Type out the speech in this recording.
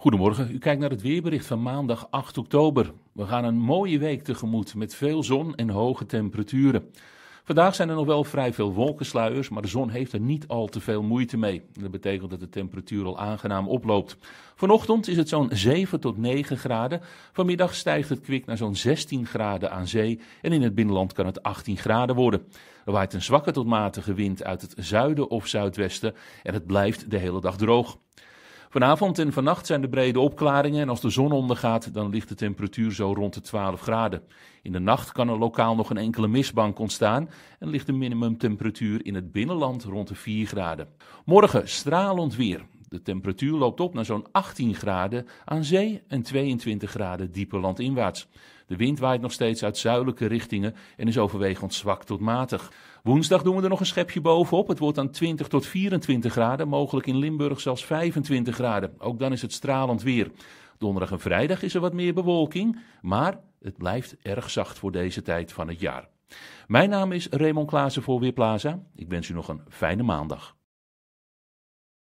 Goedemorgen, u kijkt naar het weerbericht van maandag 8 oktober. We gaan een mooie week tegemoet met veel zon en hoge temperaturen. Vandaag zijn er nog wel vrij veel wolkensluiers, maar de zon heeft er niet al te veel moeite mee. Dat betekent dat de temperatuur al aangenaam oploopt. Vanochtend is het zo'n 7 tot 9 graden. Vanmiddag stijgt het kwik naar zo'n 16 graden aan zee en in het binnenland kan het 18 graden worden. Er waait een zwakke tot matige wind uit het zuiden of zuidwesten en het blijft de hele dag droog. Vanavond en vannacht zijn de brede opklaringen en als de zon ondergaat, dan ligt de temperatuur zo rond de 12 graden. In de nacht kan er lokaal nog een enkele mistbank ontstaan en ligt de minimumtemperatuur in het binnenland rond de 4 graden. Morgen stralend weer. De temperatuur loopt op naar zo'n 18 graden aan zee en 22 graden dieper landinwaarts. De wind waait nog steeds uit zuidelijke richtingen en is overwegend zwak tot matig. Woensdag doen we er nog een schepje bovenop. Het wordt dan 20 tot 24 graden, mogelijk in Limburg zelfs 25 graden. Ook dan is het stralend weer. Donderdag en vrijdag is er wat meer bewolking, maar het blijft erg zacht voor deze tijd van het jaar. Mijn naam is Raymond Klaassen voor Weerplaza. Ik wens u nog een fijne maandag.